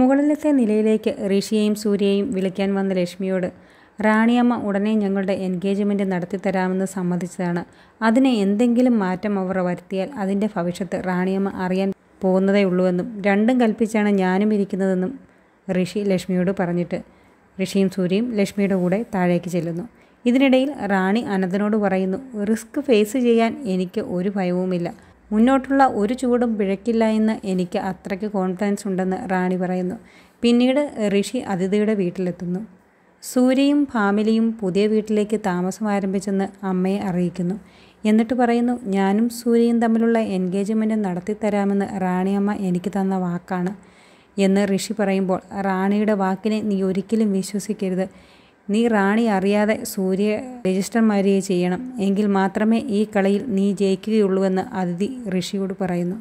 മുകളിലത്തെ നിലയിലേക്ക് ഋഷിയെയും സൂര്യയെയും വിളിക്കാൻ വന്ന ലക്ഷ്മിയോട് റാണിയമ്മ ഉടനെ ഞങ്ങളുടെ എൻഗേജ്മെൻ്റ് നടത്തിത്തരാമെന്ന് സമ്മതിച്ചതാണ് അതിന് എന്തെങ്കിലും മാറ്റം അവർ വരുത്തിയാൽ അതിൻ്റെ ഭവിഷ്യത്ത് റാണിയമ്മ അറിയാൻ പോകുന്നതേ ഉള്ളൂവെന്നും രണ്ടും കൽപ്പിച്ചാണ് ഞാനും ഇരിക്കുന്നതെന്നും ഋഷി ലക്ഷ്മിയോട് പറഞ്ഞിട്ട് ഋഷിയും സൂര്യയും ലക്ഷ്മിയുടെ കൂടെ താഴേക്ക് ചെല്ലുന്നു ഇതിനിടയിൽ റാണി അനന്തനോട് പറയുന്നു റിസ്ക് ഫേസ് ചെയ്യാൻ എനിക്ക് ഒരു ഭയവുമില്ല മുന്നോട്ടുള്ള ഒരു ചൂടും പിഴക്കില്ല എന്ന് എനിക്ക് അത്രയ്ക്ക് കോൺഫിഡൻസ് ഉണ്ടെന്ന് റാണി പറയുന്നു പിന്നീട് ഋഷി അതിഥിയുടെ വീട്ടിലെത്തുന്നു സൂര്യയും ഫാമിലിയും പുതിയ വീട്ടിലേക്ക് താമസം ആരംഭിച്ചെന്ന് അമ്മയെ അറിയിക്കുന്നു എന്നിട്ട് പറയുന്നു ഞാനും സൂര്യയും തമ്മിലുള്ള എൻഗേജ്മെൻ്റ് നടത്തിത്തരാമെന്ന് റാണിയമ്മ എനിക്ക് തന്ന വാക്കാണ് എന്ന് ഋഷി പറയുമ്പോൾ റാണിയുടെ വാക്കിനെ നീ ഒരിക്കലും വിശ്വസിക്കരുത് നീ റാണി അറിയാതെ സൂര്യ രജിസ്റ്റർമാരെ ചെയ്യണം എങ്കിൽ മാത്രമേ ഈ കളിയിൽ നീ ജയിക്കുകയുള്ളൂവെന്ന് അതിഥി ഋഷിയോട് പറയുന്നു